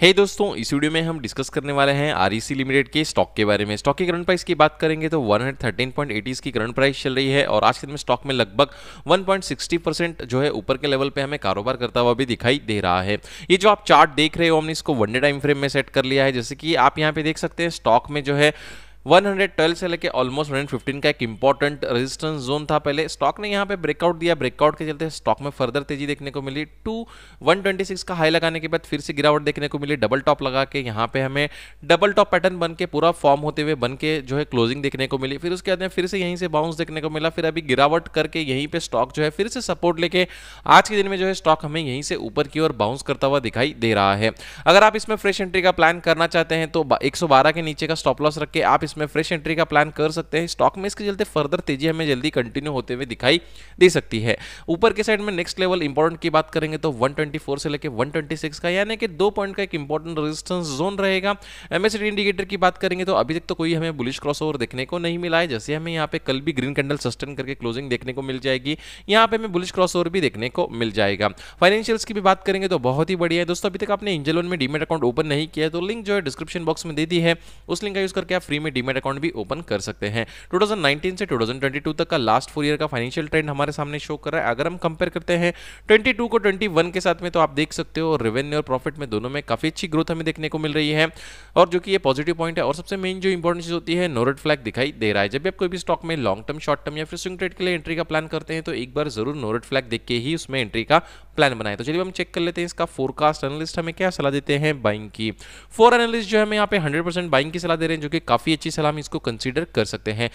हे hey दोस्तों इस video में हम डिस्कस करने वाले हैं आर लिमिटेड e के स्टॉक के बारे में स्टॉक की करंट प्राइस की बात करेंगे तो 113.80 की करंट प्राइस चल रही है और आज के दिन में स्टॉक में लगभग 1.60 परसेंट जो है ऊपर के लेवल पे हमें कारोबार करता हुआ भी दिखाई दे रहा है ये जो आप चार्ट देख रहे हो हमने इसको वनडे टाइम फ्रेम में सेट कर लिया है जैसे कि आप यहाँ पे देख सकते हैं स्टॉक में जो है 112 से लेके ऑलमोस्ट 115 का एक इंपॉर्टेंट रेजिस्टेंस जोन था पहले स्टॉक ने यहाँ पे ब्रेकआउट दिया ब्रेकआउट के चलते स्टॉक में फर्दर तेजी देखने को मिली टू 126 का हाई लगाने के बाद फिर से गिरावट देखने को मिली डबल टॉप लगा के यहाँ पे हमें डबल टॉप पैटर्न बन के पूरा फॉर्म होते हुए बन के जो है क्लोजिंग देखने को मिली फिर उसके बाद में फिर से यहीं से बाउंस देखने को मिला फिर अभी गिरावट करके यहीं पर स्टॉक जो है फिर से सपोर्ट लेके आज के दिन में जो है स्टॉक हमें यहीं से ऊपर की ओर बाउंस करता हुआ दिखाई दे रहा है अगर आप इसमें फ्रेश एंट्री का प्लान करना चाहते हैं तो एक के नीचे का स्टॉप लॉस रख के आप इसमें फ्रेश एंट्री का प्लान कर सकते हैं स्टॉक में इसके चलते फर्दर तेजी हमें जल्दी कंटिन्यू होते हुए दिखाई दे सकती है ऊपर के साइड में नेक्स्ट लेवल इंपॉर्टेंट की बात करेंगे तो 124 से लेकर 126 का यानी कि दो पॉइंट का एक इंपॉर्टेंट रेजिस्टेंस जोन रहेगा एमएसडी इंडिकेटर की बात करेंगे तो अभी तक तो कोई हमें बुलिश क्रॉस देखने को नहीं मिला है जैसे हमें यहाँ पे कल भी ग्रीन कैंडल सस्टेन करके क्लोजिंग देखने को मिल जाएगी यहाँ पे हमें बुलिश क्रॉस भी देखने को मिल जाएगा फाइनेंशियल्स की भी बात करेंगे तो बहुत ही बढ़िया है दोस्तों अभी तक आपने इंजल में डीमेट अकाउंट ओपन नहीं किया तो लिंक जो है डिस्क्रिप्शन बॉक्स में दे दी है उस लिंक का यूज करके आप फ्री में डीमेट अकाउंट भी ओपन कर सकते हैं 2019 से 2022 तक का लास्ट फोर ईयर का फाइनेंशियल ट्रेंड हमारे सामने शो कर रहा है अगर हम कंपेयर करते हैं 22 को 21 के साथ में तो आप देख सकते हो रेवेन्यू और प्रॉफिट में दोनों में काफी अच्छी ग्रोथ हमें देखने को मिल रही है और जो कि ये पॉजिटिव पॉइंट है और सबसे मेन जो इंपॉर्टेंट चीज होती है नोरेट फ्लैग दिखाई दे रहा है जब भी आप कोई भी स्टॉक में लॉन्ग टर्म शॉर्ट टर्म या फिर स्विंग ट्रेड के लिए एंट्री का प्लान करते हैं तो एक बार जरूर नोरेट फ्लैग देख के ही उसमें एंट्री का प्लान बनाए तो चलिए हम चेक कर लेते हैं इसका फोरकास्ट एनालिस्ट हमें क्या सलाह देते हैं बाइंग की फोर एनालिस्ट जो है हमें यहाँ पे हंड्रेड बाइंग की सलाह दे रहे हैं जो कि काफी अच्छी अच्छी सलाह हम इसको कंसिडर कर सकते हैं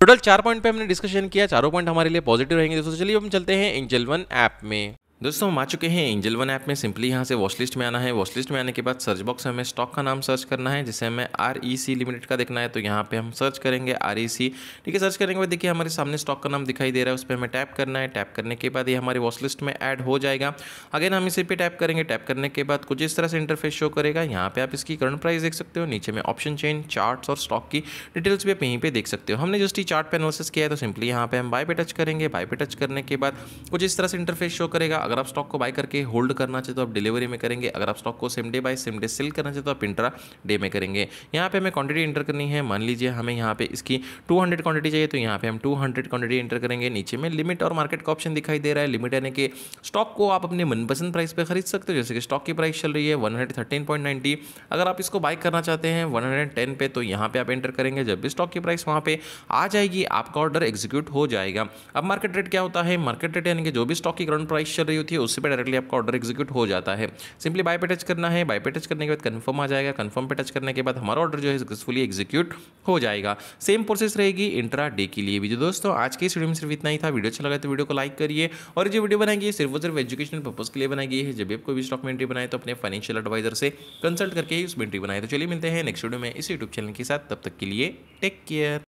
टोटल चार पॉइंट पे हमने डिस्कशन किया चारों पॉइंट हमारे लिए पॉजिटिव रहेंगे दोस्तों चलिए हम चलते हैं एंजल वन ऐप में दोस्तों हम आ चुके हैं एंजल वन ऐप में सिंपली यहाँ से वॉचलिस्ट लिस्ट में आना है वॉचलिस्ट लिस्ट में आने के बाद सर्च बॉक्स में हमें स्टॉक का नाम सर्च करना है जिसे हमें आर ई सी लिमिटेड का देखना है तो यहाँ पे हम सर्च करेंगे आर ई सी ठीक है सर्च करेंगे देखिए हमारे सामने स्टॉक का नाम दिखाई दे रहा है उस पर हमें टैप करना है टैप करने के बाद ये हमारे वॉचलिस्ट लिस्ट में एड हो जाएगा अगेन हम इसे पर टैप करेंगे टैप करने के बाद कुछ इस तरह से इंटरफेस शो करेगा यहाँ पर आप इसकी करंट प्राइस देख सकते हो नीचे में ऑप्शन चेन चार्ट और स्टॉक की डिटेल्स भी आप यहीं पर देख सकते हो हमने जस्ट ही चार्ट पर एनालिसिस किया है तो सिंपली यहाँ पर हम बाय पे टच करेंगे बाय पे टच करने के बाद कुछ इस तरह से इंटरफेस शो करेगा अगर आप स्टॉक को बाय करके होल्ड करना चाहते तो आप डिलीवरी में करेंगे अगर आप स्टॉक को same day buy same day sell करना चाहते तो आप इंट्रा डे में करेंगे यहाँ पे हमें क्वांटिटी इंटर करनी है मान लीजिए हमें यहाँ पे इसकी 200 क्वांटिटी चाहिए तो यहाँ पे हम 200 क्वांटिटी इंटर करेंगे नीचे में लिमिट और मार्केट का ऑप्शन दिखाई दे रहा है लिमिट यानी कि स्टॉक को आप अपने मनपसंद प्राइस पर खरीद सकते हो जैसे कि स्टॉक की प्राइस चल रही है वन अगर आप इसको बाइक करना चाहते हैं वन पे तो यहाँ पर आप इंटर करेंगे जब भी स्टॉक की प्राइस वहाँ पर आ जाएगी आपका ऑर्डर एग्जीक्यूट हो जाएगा अब मार्केट रेट क्या होता है मार्केट रेट यानी कि जो भी स्टॉक की ग्राउंड प्राइस चल रही है रही होती है उससे पर डायरेक्टली आपका ऑर्डर एग्जीक्यूट हो जाता है सिंपली बाय पे टच करना है बाय पे टच करने के बाद कन्फर्म आ जाएगा कन्फर्म पे टच करने के बाद हमारा ऑर्डर जो है सक्सेसफुली एग्जीक्यूट हो जाएगा सेम प्रोसेस रहेगी इंट्रा डे के लिए भी जो दोस्तों आज के इस वीडियो में सिर्फ इतना ही था वीडियो अच्छा लगा तो वीडियो को लाइक करिए और जो वीडियो बनाएंगे सिर्फ और सिर्फ एजुकेशनल पर्पज़ के लिए बनाई गई है जब भी आपको भी स्टॉक मेंट्री बनाए तो अपने फाइनेंशियल एडवाइजर से कंसल्ट करके ही उस मेंट्री बनाए तो चलिए मिलते हैं नेक्स्ट वीडियो में इस यूट्यूब चैनल के साथ तब तक के लिए टेक केयर